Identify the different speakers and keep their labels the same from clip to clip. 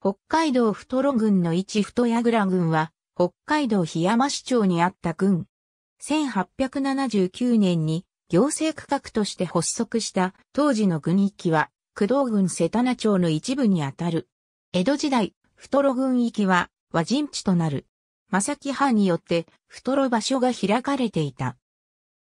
Speaker 1: 北海道太郎郡の一太矢倉郡は、北海道檜山市町
Speaker 2: にあった郡。1879年に行政区画として発足した当時の郡域は、工藤郡瀬棚町の一部にあたる。江戸時代、太郎郡域は和人地となる。正木藩によって太郎場所が開かれていた。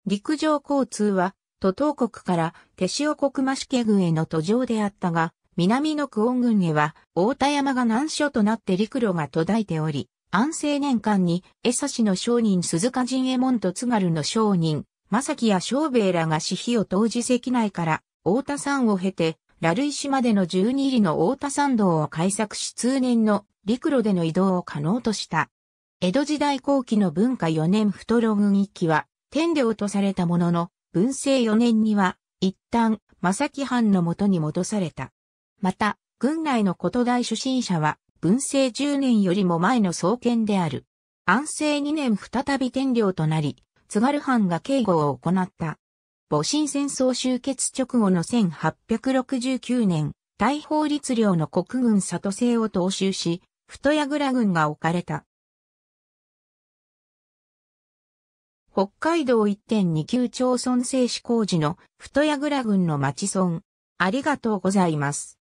Speaker 2: 陸上交通は、都東国から手塩国増家郡への途上であったが、南の久遠郡へは、大田山が難所となって陸路が途絶えており、安政年間に、江差の商人鈴鹿陣衛門と津軽の商人、正木や昌兵衛らが私費を投じ席内から、大田山を経て、ラルイ市までの12里の大田山道を開削し通年の陸路での移動を可能とした。江戸時代後期の文化4年太郎軍一揆は、天領とされたものの、文政4年には、一旦、正木藩のもとに戻された。また、軍内の古都大初心者は、文政10年よりも前の創建である。安政2年再び天領となり、津軽藩が警護を行った。戊辰戦争終結直後の1869年、大法律領の国軍里政を踏襲し、太矢倉軍が置かれた。
Speaker 3: 北海道1.29町村制施工時の太
Speaker 1: 矢倉軍の町村。ありがとうございます。